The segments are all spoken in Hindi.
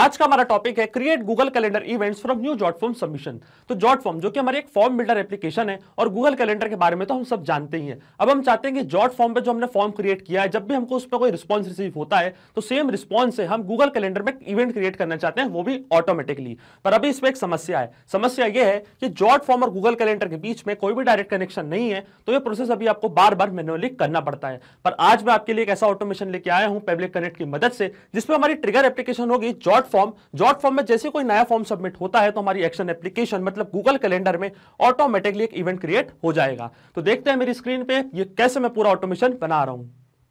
आज का हमारा टॉपिक है create Google Calendar events from new Jotform submission तो जॉट फॉर्म जो कि हमारी एक फॉर्म बिल्डर एप्लीकेशन है और गूगल कैलेंडर के बारे में तो हम सब जानते ही हैं अब हम चाहते हैं कि जॉट फॉर्म पे जो हमने फॉर्म क्रिएट किया है जब भी हमको उस पर कोई रिस्पॉन्स रिसीव होता है तो सेम रिस्पॉन्स से हम गूगल कैलेंडर में इवेंट क्रिएट करना चाहते हैं वो भी ऑटोमेटिकली पर अभी इसमें एक समस्या है समस्या यह है कि जॉट फॉर्म और गूगल कैलेंडर के बीच में कोई भी डायरेक्ट कनेक्शन नहीं है तो यह प्रोसेस अभी आपको बार बार मेनुअली करना पड़ता है पर आज मैं आपके लिए एक ऐसा ऑटोमेशन लेके आया हूँ पब्लिक कनेक्ट की मदद से जिसमें हमारी ट्रिगर एप्लीकेशन होगी Jot Jotform Jotform में जैसे कोई नया फॉर्म सबमिट होता है तो हमारी एक्शन एप्लीकेशन मतलब गूगल कैलेंडर में ऑटोमेटिकली एक इवेंट क्रिएट हो जाएगा तो देखते हैं मेरी स्क्रीन पे ये कैसे मैं पूरा ऑटोमेशन बना रहा हूं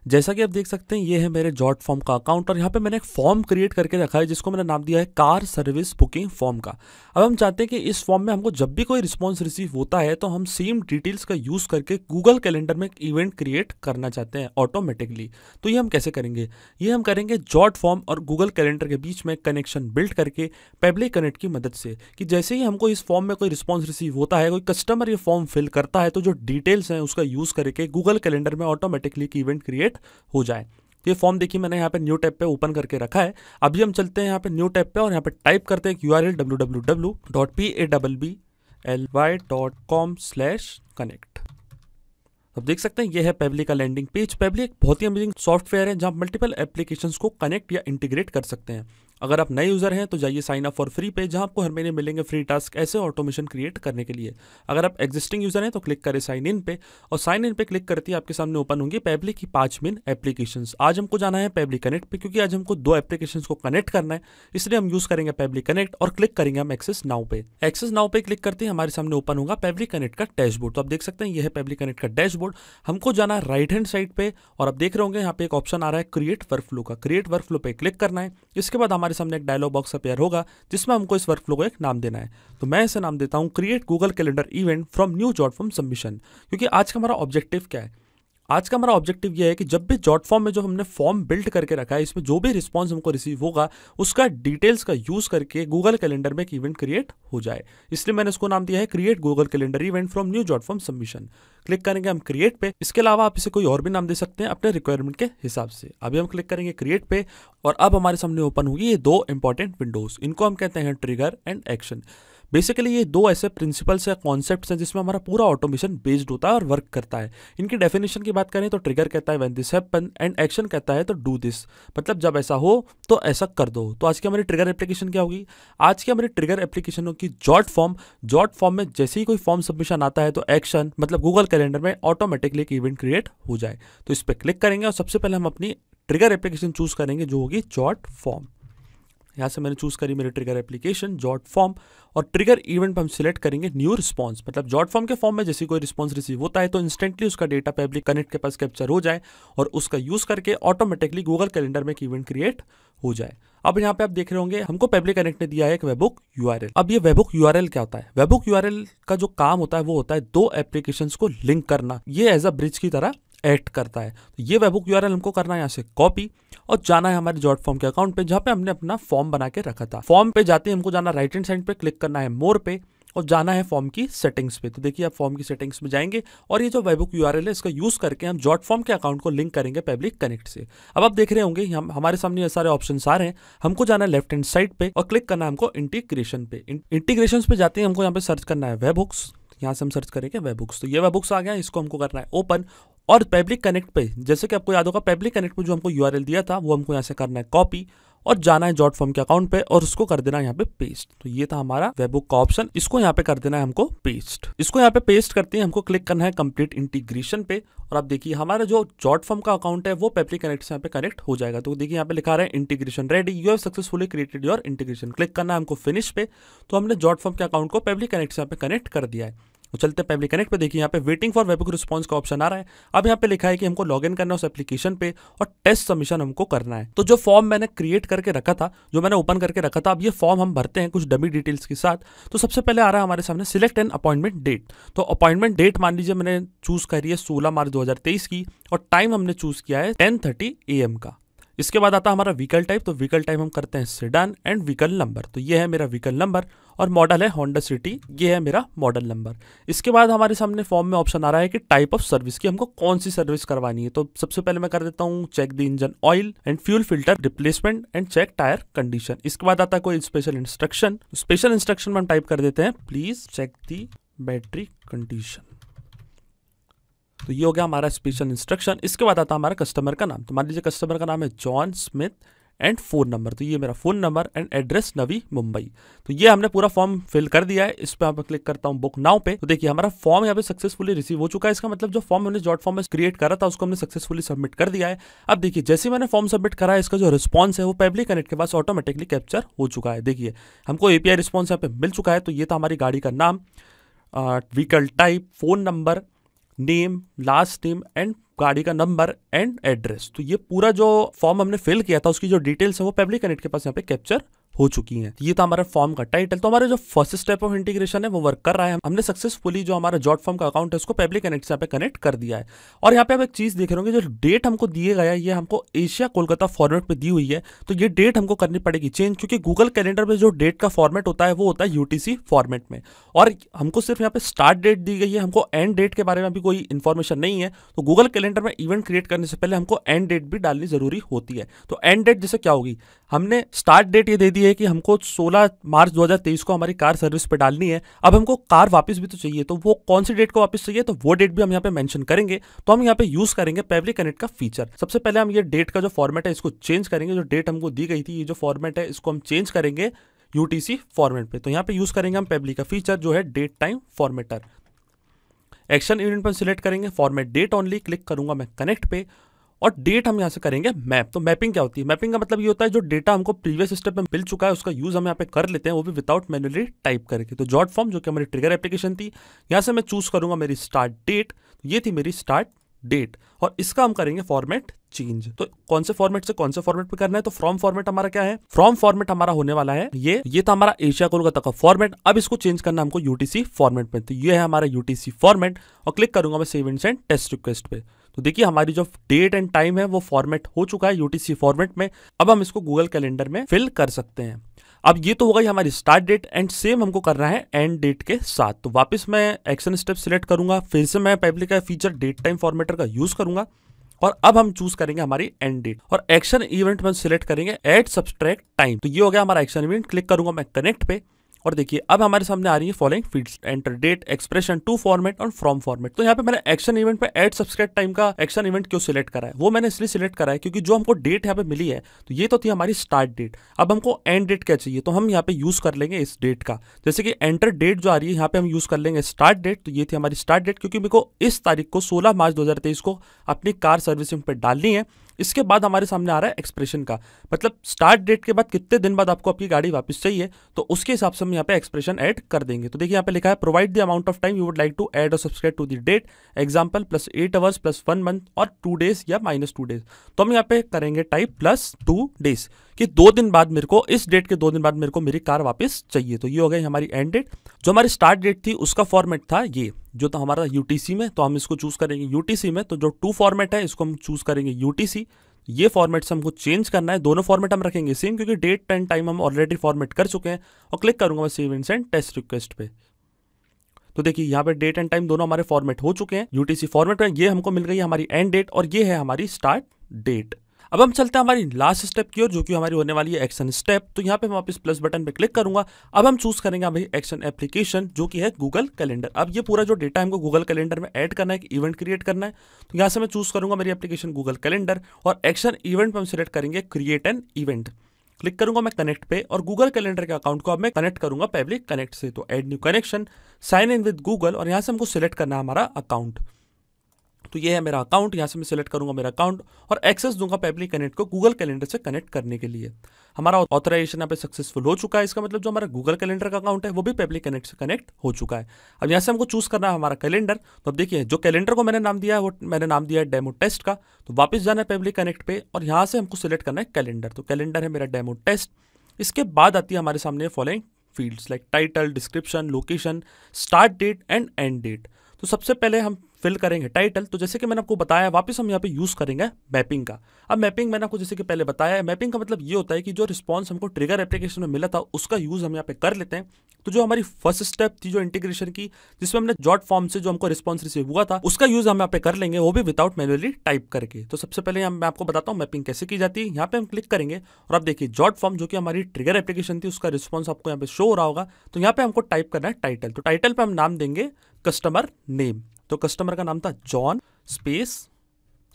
जैसा कि आप देख सकते हैं ये है मेरे जॉट फॉर्म का अकाउंट और यहाँ पे मैंने एक फॉर्म क्रिएट करके रखा है जिसको मैंने नाम दिया है कार सर्विस बुकिंग फॉर्म का अब हम चाहते हैं कि इस फॉर्म में हमको जब भी कोई रिस्पॉन्स रिसीव होता है तो हम सेम डिटेल्स का यूज़ करके गूगल कैलेंडर में एक इवेंट क्रिएट करना चाहते हैं ऑटोमेटिकली तो ये हम कैसे करेंगे ये हम करेंगे जॉट फॉर्म और गूगल कैलेंडर के बीच में कनेक्शन बिल्ड करके पब्लिक कनेक्ट की मदद से कि जैसे ही हमको इस फॉर्म में कोई रिस्पॉन्स रिसीव होता है कोई कस्टमर ये फॉर्म फिल करता है तो जो डिटेल्स हैं उसका यूज़ करके गूगल कैलेंडर में ऑटोमेटिकली इवेंट क्रिएट अपडेट हो जाए तो ये फॉर्म देखिए मैंने यहाँ पे न्यू टैब पे ओपन करके रखा है अभी हम चलते हैं यहाँ पे न्यू टैब पे और यहाँ पे टाइप करते हैं U R L W W W dot P A double B L Y dot com slash connect अब देख सकते हैं ये है पेबली का लैंडिंग पेज पेबली एक बहुत ही अमेजिंग सॉफ्टवेयर है जहाँ मल्टीपल एप्लीकेशंस को कनेक्ट या इंटीग्रेट कर सकते हैं अगर आप नए यूज़र हैं तो जाइए साइन अप फॉर फ्री पे जहां आपको हर महीने मिलेंगे फ्री टास्क ऐसे ऑटोमेशन क्रिएट करने के लिए अगर आप एग्जिस्टिंग यूज़र हैं तो क्लिक करें साइन इन पे और साइन इन पे क्लिक करती है आपके सामने ओपन होंगी पेबली की पांच मिन एप्लीकेशन आज हमको जाना है पेबली कनेक्ट पे क्योंकि आज हमको दो एप्लीकेशन को कनेक्ट करना है इसलिए हम यूज़ करेंगे पेबली कनेक्ट और क्लिक करेंगे हम एक्सेस नाउ पे एक्सेस नाउ पे क्लिक करते ही हमारे सामने ओपन होगा पेबली कनेक्ट का डैशबोर्ड तो आप देख सकते हैं यह है पैबली कनेक्ट का डैशबोर्ड हमको जाना है राइट हैंड साइड पे और आप देख रहे होंगे यहाँ पे एक ऑप्शन आ रहा है क्रिएट वर्क का क्रिएट वर्क पे क्लिक करना है इसके बाद हमारे हमारे सामने एक डायलॉग बॉक्स अपेयर होगा जिसमें हमको इस वर्कफ्लो को एक नाम देना है तो मैं इसे नाम देता हूँ create Google Calendar event from new Jot from submission क्योंकि आज का हमारा ऑब्जेक्टिव क्या है आज का हमारा ऑब्जेक्टिव ये है कि जब भी जॉट फॉर्म में जो हमने फॉर्म बिल्ड करके रखा है इसमें जो भी रिस्पॉन्स हमको रिसीव होगा उसका डिटेल्स का यूज करके गूगल कैलेंडर में एक इवेंट क्रिएट हो जाए इसलिए मैंने इसको नाम दिया है create Google Calendar event from new Jotform submission click करेंगे हम क्रिएट पे इसके अलावा आप इसे कोई और भी नाम दे सकते हैं अपने रिक्वायरमेंट के हिसाब से अभी हम क्लिक करेंगे क्रिएट पे और अब हमारे सामने ओपन होगी ये दो इंपॉर्टेंट विंडोज इनको हम कहते हैं ट्रिगर एंड एक्शन बेसिकली ये दो ऐसे प्रिंसिपल्स या कॉन्सेप्ट हैं जिसमें हमारा पूरा ऑटोमेशन बेस्ड होता है और वर्क करता है इनकी डेफिनेशन की बात करें तो ट्रिगर कहता है when this happen and action कहता है तो डू दिस मतलब जब ऐसा हो तो ऐसा कर दो तो आज की हमारी ट्रिगर एप्लीकेशन क्या होगी आज की हमारी ट्रिगर एप्लीकेशन की जॉट फॉर्म जॉट फॉर्म में जैसे ही कोई फॉर्म सबमिशन आता है तो एक्शन मतलब गूगल कैलेंडर में ऑटोमेटिकली एक इवेंट क्रिएट हो जाए तो इस पर क्लिक करेंगे और सबसे पहले हम अपनी ट्रिगर एप्लीकेशन चूज करेंगे जो होगी जॉट फॉर्म यहाँ से मैंने चूज़ करी मेरी ट्रिगर एप्लीकेशन जॉट फॉर्म और ट्रिगर इवेंट पर हम सिलेक्ट करेंगे न्यू रिस्पॉन्स मतलब जॉट फॉर्म के फॉर्म में जैसे कोई रिस्पॉन्स रिसीव होता है तो इंस्टेंटली उसका डेटा पब्लिक कनेक्ट के पास कैप्चर हो जाए और उसका यूज़ करके ऑटोमेटिकली गूगल कैलेंडर में एक इवेंट क्रिएट हो जाए अब यहाँ पे आप देख रहे होंगे हमको पब्लिक कनेक्ट ने दिया है एक वेबुक यू अब ये वेबुक यू क्या होता है वेबुक यू का जो काम होता है वो होता है दो एप्लीकेशन को लिंक करना ये एज अ ब्रिज की तरह एक्ट करता है तो ये वेबुक यू हमको करना है यहाँ से कॉपी और जाना है हमारे जॉट फॉर्म के अकाउंट पे जहाँ पे हमने अपना फॉर्म बना के रखा था फॉर्म पे जाते हैं हमको जाना राइट हैंड साइड पे क्लिक करना है मोर पे और जाना है फॉर्म की सेटिंग्स पे तो देखिए आप फॉर्म की सेटिंग्स में जाएंगे और ये जो वेबुक यू है इसका यूज़ करके हम जॉट फॉर्म के अकाउंट को लिंक करेंगे पब्लिक कनेक्ट से अब आप देख रहे होंगे हम हमारे सामने ये सारे ऑप्शन आ रहे हैं हमको जाना है लेफ्ट हैंड साइड पे और क्लिक करना है हमको इंटीग्रेशन पे इंटीग्रेशन पे जाते हैं हमको यहाँ पे सर्च करना है वेबुक्स यहाँ से हम सर्च करेंगे वेबुक्स तो ये वेबुक्स आ गया इसको हमको करना है ओपन और पब्लिक कनेक्ट पे जैसे कि आपको याद होगा पब्लिक कनेक्ट पे जो हमको यू दिया था वो हमको यहाँ से करना है कॉपी और जाना है जॉट फॉर्म के अकाउंट पे और उसको कर देना है यहाँ पे पेस्ट तो ये था हमारा वेबुक का ऑप्शन इसको यहाँ पे कर देना है हमको पेस्ट इसको यहाँ पे पेस्ट करते हैं हमको क्लिक करना है कंप्लीट इंटीग्रेशन पे और आप देखिए हमारा जो जॉट फॉर्म का अकाउंट है वो पेपली कनेक्ट से यहाँ पे कनेक्ट हो जाएगा तो देखिए यहाँ पे लिखा रहा है integration ready you have successfully created your integration click करना है हमको फिनिश पे तो हमने जॉट फॉर्म के अकाउंट को पेपली कनेक्ट से यहाँ पे कनेक्ट कर दिया है तो चलते पहले कनेक्ट पे देखिए यहाँ पे वेटिंग फॉर वेबिक रिस्पॉन्स का ऑप्शन आ रहा है अब यहाँ पे लिखा है कि हमको लॉग इन करना है उस एप्लीकेशन पे और टेस्ट सबमिशन हमको करना है तो जो फॉर्म मैंने क्रिएट करके रखा था जो मैंने ओपन करके रखा था अब ये फॉर्म हम भरते हैं कुछ डमी डिटेल्स के साथ तो सबसे पहले आ रहा है हमारे सामने सिलेक्ट एन अपॉइंटमेंट डेट तो अपॉइंटमेंट डेट मान लीजिए मैंने चूज करी है सोलह मार्च दो की और टाइम हमने चूज किया है टेन थर्टी ए एम का इसके बाद आता हमारा व्हीकल टाइप तो व्हीकल टाइप हम करते हैं सिडान एंड व्हीकल नंबर तो ये है मेरा व्हीकल नंबर और मॉडल है होंडा सिटी ये है मेरा मॉडल नंबर इसके बाद हमारे सामने फॉर्म में ऑप्शन आ रहा है कि टाइप ऑफ सर्विस की हमको कौन सी सर्विस करवानी है तो सबसे पहले मैं कर देता हूँ check the engine oil and fuel filter replacement and check tyre condition इसके बाद आता है कोई स्पेशल इंस्ट्रक्शन स्पेशल इंस्ट्रक्शन में हम टाइप कर देते हैं please check the battery condition तो ये हो गया हमारा स्पेशल इंस्ट्रक्शन इसके बाद आता है हमारा कस्टमर का नाम तो मान लीजिए कस्टमर का नाम है John Smith and phone number तो ये मेरा phone number and address Navi Mumbai तो ये हमने पूरा फॉर्म फिल कर दिया है इस पर आप क्लिक करता हूँ बुक नाउ पे तो देखिए हमारा फॉर्म यहाँ पे सक्सेसफुली रिसीव हो चुका है इसका मतलब जो फॉर्म हमने जॉट फॉर्म में क्रिएट करा था उसको हमने सक्सेसफुली सबमिट कर दिया है अब देखिए जैसे मैंने फॉर्म सबमिट करा है इसका जो रिस्पॉन्स है वो पेबली कनेक्ट के पास ऑटोमेटिकली कैप्चर हो चुका है देखिए हमको ए रिस्पॉन्स यहाँ पे मिल चुका है तो ये था हमारी गाड़ी का नाम vehicle type phone number name last name and गाड़ी का नंबर एंड एड्रेस तो ये पूरा जो फॉर्म हमने फिल किया था उसकी जो डिटेल्स है वो पब्लिक कनेक्ट के पास यहाँ पे कैप्चर हो चुकी हैं ये तो हमारा फॉर्म का टाइटल तो हमारे जो फर्स्ट स्टेप ऑफ इंटीग्रेशन है वो वर्क कर रहा है हमने सक्सेसफुली जो हमारा जॉट फॉर्म का अकाउंट है उसको पब्लिक कनेक्ट से कनेक्ट कर दिया है और यहाँ पे आप एक चीज देख रहे हो जो डेट हमको दिए गया है ये हमको एशिया कोलकाता फॉर्मेट पर दी हुई है तो ये डेट हमको करनी पड़ेगी चेंज क्योंकि गूगल कैलेंडर में जो डेट का फॉर्मेट होता है वो होता है यूटीसी फॉर्मेट में और हमको सिर्फ यहाँ पे स्टार्ट डेट दी गई है हमको एंड डेट के बारे में भी कोई इन्फॉर्मेशन नहीं है तो गूगल कैलेंडर में इवेंट क्रिएट करने से पहले हमको एंड डेट भी डालनी जरूरी होती है तो एंड डेट जैसे क्या होगी हमने स्टार्ट डेट ये दे दी है कि हमको 16 मार्च 2023 को हमारी कार सर्विस पे डालनी है अब हमको कार वापस भी तो चाहिए तो वो कौन सी डेट को वापस चाहिए तो वो डेट भी हम यहाँ पे मेंशन करेंगे तो हम यहाँ पे यूज करेंगे पेवली कनेक्ट का फीचर सबसे पहले हम ये डेट का जो फॉर्मेट है इसको चेंज करेंगे जो डेट हमको दी गई थी ये जो फॉर्मेट है इसको हम चेंज करेंगे यूटीसी फॉर्मेट पे तो यहाँ पे यूज करेंगे हम पेबली का फीचर जो है date time formatter action unit पर सिलेक्ट करेंगे फॉर्मेट डेट ओनली क्लिक करूंगा मैं कनेक्ट पे और डेट हम यहाँ से करेंगे मैप तो मैपिंग क्या होती है मैपिंग का मतलब ये होता है जो डेटा हमको प्रीवियस स्टेप में मिल चुका है उसका यूज हम यहाँ पे कर लेते हैं वो भी विदाउट मैनुअली टाइप करके तो जॉट फॉर्म जो कि हमारी ट्रिगर एप्लीकेशन थी यहाँ से मैं चूज करूंगा मेरी स्टार्ट डेट तो ये थी मेरी स्टार्ट डेट और इसका हम करेंगे फॉर्मेट चेंज तो कौन से फॉर्मेट से कौन से फॉर्मेट पे करना है तो फ्रॉम फॉर्मेट हमारा क्या है फ्रॉम फॉर्मेट हमारा होने वाला है ये ये था हमारा एशिया कोलकाता का फॉर्मेट अब इसको चेंज करना हमको यूटीसी फॉर्मेट में तो ये है हमारा यूटीसी फॉर्मेट और क्लिक करूंगा मैं save and send test request पे तो देखिए हमारी जो डेट एंड टाइम है वो फॉर्मेट हो चुका है यूटीसी फॉर्मेट में अब हम इसको गूगल कैलेंडर में फिल कर सकते हैं अब ये तो होगा हमारी स्टार्ट डेट एंड सेम हमको करना है एंड डेट के साथ तो वापस मैं एक्शन स्टेप सिलेक्ट करूंगा फिर से मैं पहले का फीचर डेट टाइम फॉर्मेटर का यूज करूंगा और अब हम चूज करेंगे हमारी एंड डेट और एक्शन इवेंट में सिलेक्ट करेंगे एड सब्सट्रैक्ट टाइम तो ये हो गया हमारा एक्शन इवेंट क्लिक करूंगा मैं कनेक्ट पे और देखिए अब हमारे सामने आ रही है following fields enter date expression to format और फ्रॉम फॉर्मेट तो यहाँ पे मैंने एक्शन इवेंट पे एड सब्सक्राइब टाइम का एक्शन इवेंट क्यों सिलेक्ट करा है वो मैंने इसलिए सिलेक्ट करा है क्योंकि जो हमको डेट यहाँ पे मिली है तो ये तो थी हमारी स्टार्ट डेट अब हमको एंड डेट क्या चाहिए तो हम यहाँ पे यूज कर लेंगे इस डेट का जैसे कि एंटर डेट जो आ रही है यहाँ पे हम यूज कर लेंगे स्टार्ट डेट तो ये थी हमारी स्टार्ट डेट क्योंकि मेरे को इस तारीख को सोलह मार्च दो को अपनी कार सर्विसिंग पर डालनी है इसके बाद हमारे सामने आ रहा है एक्सप्रेशन का मतलब स्टार्ट डेट के बाद कितने दिन बाद आपको आपकी गाड़ी वापस चाहिए तो उसके हिसाब से हम यहाँ पे एक्सप्रेशन ऐड कर देंगे तो देखिए यहाँ पे लिखा है provide the amount of time you would like to add और subscribe to the date example plus eight hours plus one month और टू डेज या माइनस टू डेज तो हम यहाँ पे करेंगे टाइप प्लस टू डेज कि दो दिन बाद मेरे को इस डेट के दो दिन बाद मेरे को मेरी कार वापस चाहिए तो ये हो गई हमारी एंड डेट जो हमारी स्टार्ट डेट थी उसका फॉर्मेट था ये जो तो हमारा यू में तो हम इसको चूज़ करेंगे यू में तो जो टू फॉर्मेट है इसको हम चूज़ करेंगे यू ये फॉर्मेट से हमको चेंज करना है दोनों फॉर्मेट हम रखेंगे सेम क्योंकि डेट एंड टाइम हम ऑलरेडी फॉर्मेट कर चुके हैं और क्लिक करूंगा मैं save and send test request पे तो देखिए यहाँ पे डेट एंड टाइम दोनों हमारे फॉर्मेट हो चुके हैं यूटीसी फॉर्मेट में ये हमको मिल गई हमारी एंड डेट और ये है हमारी स्टार्ट डेट अब हम चलते हैं हमारी लास्ट स्टेप की ओर जो कि हमारी होने वाली है एक्शन स्टेप तो यहाँ पे मैं वापस प्लस बटन पे क्लिक करूंगा अब हम चूज करेंगे भाई एक्शन एप्लीकेशन जो कि है गूगल कैलेंडर अब ये पूरा जो डेटा हमको गूगल कैलेंडर में ऐड करना है एक इवेंट क्रिएट करना है तो यहाँ से मैं चूज करूंगा मेरी एप्लीकेशन गूगल कैलेंडर और एक्शन इवेंट पर हम सिलेक्ट करेंगे क्रिएट एन इवेंट क्लिक करूंगा मैं कनेक्ट पे और गूगल कैलेंडर के अकाउंट को अब मैं कनेक्ट करूंगा पब्लिक कनेक्ट से तो add new connection sign in with Google और यहाँ से हमको सिलेक्ट करना है हमारा अकाउंट तो ये है मेरा अकाउंट यहाँ से मैं सिलेक्ट करूँगा मेरा अकाउंट और एक्सेस दूंगा पेपली कनेक्ट को गूगल कैलेंडर से कनेक्ट करने के लिए हमारा ऑथराइजेशन यहाँ पे सक्सेसफुल हो चुका है इसका मतलब जो हमारा गूगल कैलेंडर का अकाउंट है वो भी पेपली कनेक्ट से कनेक्ट हो चुका है अब यहाँ से हमको चूज़ करना है हमारा कैलेंडर तो अब देखिए जो कैलेंडर को मैंने नाम दिया है वो मैंने नाम दिया है डेमो टेस्ट का तो वापस जाना है पेपली कनेक्ट पे और यहाँ से हमको सिलेक्ट करना है कैलेंडर तो कैलेंडर है मेरा डेमो टेस्ट इसके बाद आती है हमारे सामने following fields like title description location start date and end date तो सबसे पहले हम फिल करेंगे टाइटल तो जैसे कि मैंने आपको बताया वापस हम यहाँ पे यूज़ करेंगे मैपिंग का अब मैपिंग मैंने आपको जैसे कि पहले बताया है मैपिंग का मतलब ये होता है कि जो रिस्पॉन्स हमको ट्रिगर एप्लीकेशन में मिला था उसका यूज़ हम यहाँ पे कर लेते हैं तो जो हमारी फर्स्ट स्टेप थी जो इंटीग्रेशन की जिसमें हमने जॉट फॉर्म से जो हमको रिस्पॉन्स रिसीव हुआ था उसका यूज़ हम यहाँ पे कर लेंगे वो भी विदाउट मैनुअली टाइप करके तो सबसे पहले मैं आपको बताता हूँ मैपिंग कैसे की जाती है यहाँ पर हम क्लिक करेंगे और आप देखिए जॉट फॉर्म जो कि हमारी ट्रिगर एप्लीकेशन थी उसका रिस्पॉन्स आपको यहाँ पे शो हो रहा होगा तो यहाँ पर हमको टाइप करना है टाइटल तो टाइटल पर हम नाम देंगे कस्टमर नेम तो कस्टमर का नाम था जॉन स्पेस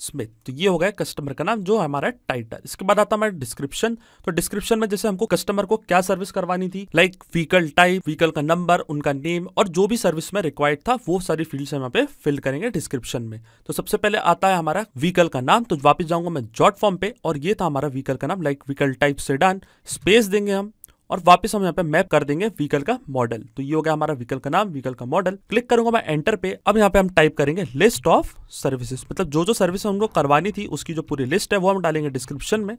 स्मिथ तो ये हो गया कस्टमर का नाम जो हमारा टाइटल इसके बाद आता हमारा डिस्क्रिप्शन तो डिस्क्रिप्शन में जैसे हमको कस्टमर को क्या सर्विस करवानी थी लाइक व्हीकल टाइप व्हीकल का नंबर उनका नेम और जो भी सर्विस में रिक्वायर्ड था वो सारी फील्ड्स हम यहाँ पे फिल करेंगे डिस्क्रिप्शन में तो सबसे पहले आता है हमारा व्हीकल का नाम तो वापस जाऊंगा मैं जॉट फॉर्म पे और ये था हमारा व्हीकल का नाम like vehicle type sedan space देंगे हम और वापस हम यहाँ पे मैप कर देंगे व्हीकल का मॉडल तो ये हो गया हमारा व्हीकल का नाम व्हीकल का मॉडल क्लिक करूंगा मैं एंटर पे अब यहाँ पे हम टाइप करेंगे लिस्ट ऑफ सर्विसेज मतलब जो जो सर्विस हमको करवानी थी उसकी जो पूरी लिस्ट है वो हम डालेंगे डिस्क्रिप्शन में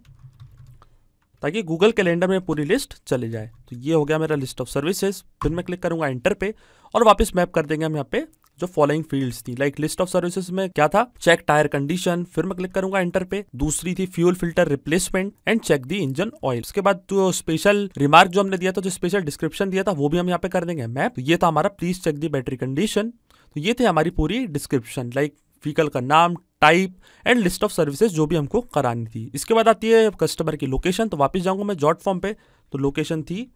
ताकि गूगल कैलेंडर में पूरी लिस्ट चले जाए तो ये हो गया मेरा लिस्ट ऑफ सर्विसेज फिर मैं क्लिक करूंगा एंटर पे और वापस मैप कर देंगे हम यहाँ पे जो फॉलोइंग फील्ड्स थी लाइक लिस्ट ऑफ सर्विसेज में क्या था चेक टायर कंडीशन फिर मैं क्लिक करूंगा एंटर पे दूसरी थी fuel filter replacement and check the engine oil उसके बाद जो स्पेशल रिमार्क जो हमने दिया था जो स्पेशल डिस्क्रिप्शन दिया था वो भी हम यहाँ पे कर देंगे मैप तो ये था हमारा please check the battery condition तो ये थे हमारी पूरी डिस्क्रिप्शन लाइक व्हीकल का नाम type and list of services जो भी हमको करानी थी इसके बाद आती है कस्टमर की लोकेशन तो वापस जाऊंगा मैं जॉट फॉर्म पे तो लोकेशन थी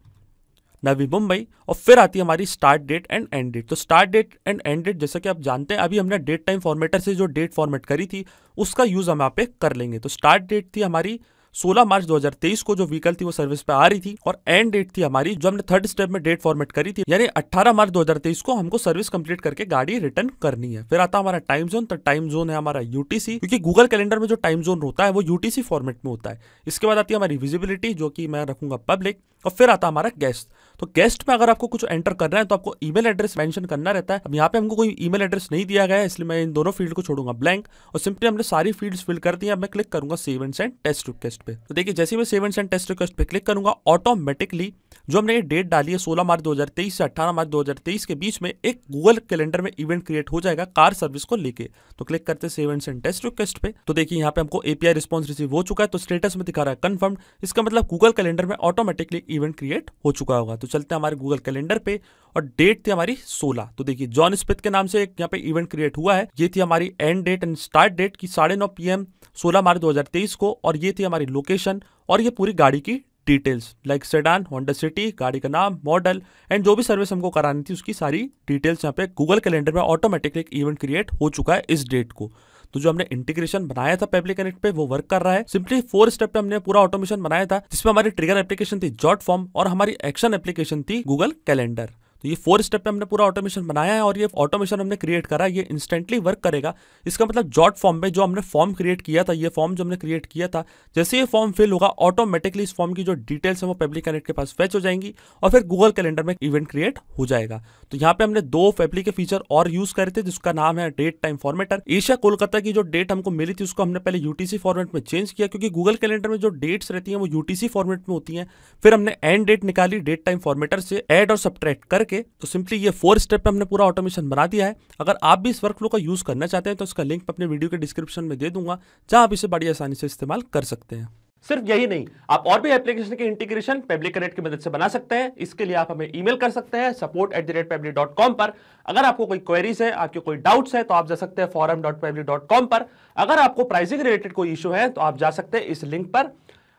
नवी मुंबई और फिर आती है हमारी start date and end date तो start date and end date जैसा कि आप जानते हैं अभी हमने डेट टाइम फॉर्मेटर से जो डेट फॉर्मेट करी थी उसका यूज़ हम यहाँ पे कर लेंगे तो स्टार्ट डेट थी हमारी 16 मार्च 2023 को जो व्हीकल थी वो सर्विस पे आ रही थी और एंड डेट थी हमारी जो हमने थर्ड स्टेप में डेट फॉर्मेट करी थी यानी 18 मार्च 2023 को हमको सर्विस कंप्लीट करके गाड़ी रिटर्न करनी है फिर आता हमारा टाइम जोन तो टाइम जोन है हमारा यूटीसी क्योंकि गूगल कैलेंडर में जो टाइम जोन होता है वो यूटीसी फॉर्मेट में होता है इसके बाद आती है हमारी विजिबिलिटी जो कि मैं रखूंगा पब्लिक और फिर आता हमारा गेस्ट तो गेस्ट में अगर आपको कुछ एंटर करना है तो आपको ईमेल एड्रेस मेंशन करना रहता है अब यहाँ पे हमको कोई ईमेल एड्रेस नहीं दिया गया है इसलिए मैं इन दोनों फील्ड को छोड़ूंगा ब्लैंक और सिंपली हमने सारी फील्ड्स फिल कर दी है अब मैं क्लिक करूंगा save and send test to test request पे तो देखिए जैसे मैं सेवन सेंट टेस्ट रिक्वेस्ट पे क्लिक करूंगा ऑटोमेटिकली जो हमने डेट डाली है 16 मार्च 2023 से 18 मार्च 2023 के बीच में एक गूगल कैलेंडर में इवेंट क्रिएट हो जाएगा कार सर्विस को लेके तो क्लिक करते सेवन सेंट टेस्ट रिक्वेस्ट पे तो देखिए यहाँ पे हमको एपीआई रिस्पॉन्स रिसीव हो चुका है तो स्टेटस में दिखा रहा है कन्फर्म इसका मतलब गूगल कैलेंडर में ऑटोमेटिकली इवेंट क्रिएट हो चुका होगा तो चलते हमारे गूगल कैलेंडर पे और डेट थी हमारी 16 तो देखिए जॉन स्पिथ के नाम से एक यहाँ पे इवेंट क्रिएट हुआ है ये थी हमारी end date and start date की साढ़े नौ पी एम सोलह मार्च 2023 को और ये थी हमारी लोकेशन और ये पूरी गाड़ी की डिटेल्स लाइक सेडान वंडर सिटी गाड़ी का नाम मॉडल एंड जो भी सर्विस हमको करानी थी उसकी सारी डिटेल्स यहाँ पे गूगल कैलेंडर में ऑटोमेटिकली एक इवेंट क्रिएट हो चुका है इस डेट को तो जो हमने इंटीग्रेशन बनाया था पब्लिक कनेक्ट पे वो वर्क कर रहा है सिंपली फोर स्टेप पे हमने पूरा ऑटोमेशन बनाया था जिसमें हमारी ट्रिगर एप्लीकेशन थी जॉट फॉर्म और हमारी एक्शन एप्लीकेशन थी गूगल कैलेंडर तो ये फोर स्टेप पे हमने पूरा ऑटोमेशन बनाया है और ये ऑटोमेशन हमने क्रिएट करा ये इंस्टेंटली वर्क करेगा इसका मतलब जॉट फॉर्म में जो हमने फॉर्म क्रिएट किया था ये फॉर्म जो हमने क्रिएट किया था जैसे ये फॉर्म फिल होगा ऑटोमेटिकली इस फॉर्म की जो डिटेल्स है वो पब्लिक कैलेंडर के पास फेच हो जाएंगी और फिर गूगल कैलेंडर में इवेंट क्रिएट हो जाएगा तो यहाँ पे हमने दो फेब्लिक के फीचर और यूज करे थे जिसका नाम है date time formatter Asia Kolkata की जो डेट हमको मिली थी उसको हमने पहले यूटीसी फॉर्मेट में चेंज किया क्योंकि गूगल कैलेंडर में जो डेट्स रहती है वो यूटीसी फॉर्मेट में होती है फिर हमने एंड डेट निकाली डेट टाइम फॉर्मेटर से एड और सब्ट्रैक्ट करके करके तो सिंपली ये फोर स्टेप पे हमने पूरा ऑटोमेशन बना दिया है अगर आप भी इस वर्क फ्लो का यूज़ करना चाहते हैं तो इसका लिंक अपने वीडियो के डिस्क्रिप्शन में दे दूंगा जहाँ आप इसे बड़ी आसानी से इस्तेमाल कर सकते हैं सिर्फ यही नहीं आप और भी एप्लीकेशन के इंटीग्रेशन पेब्लिक कनेक्ट की मदद से बना सकते हैं इसके लिए आप हमें ईमेल कर सकते हैं support at the rate Pabbly dot com पर अगर आपको कोई क्वेरीज है आपके कोई डाउट्स है तो आप जा सकते हैं forum dot Pabbly dot com पर अगर आपको प्राइसिंग रिलेटेड कोई इशू है तो आप जा सकते हैं इस लिंक पर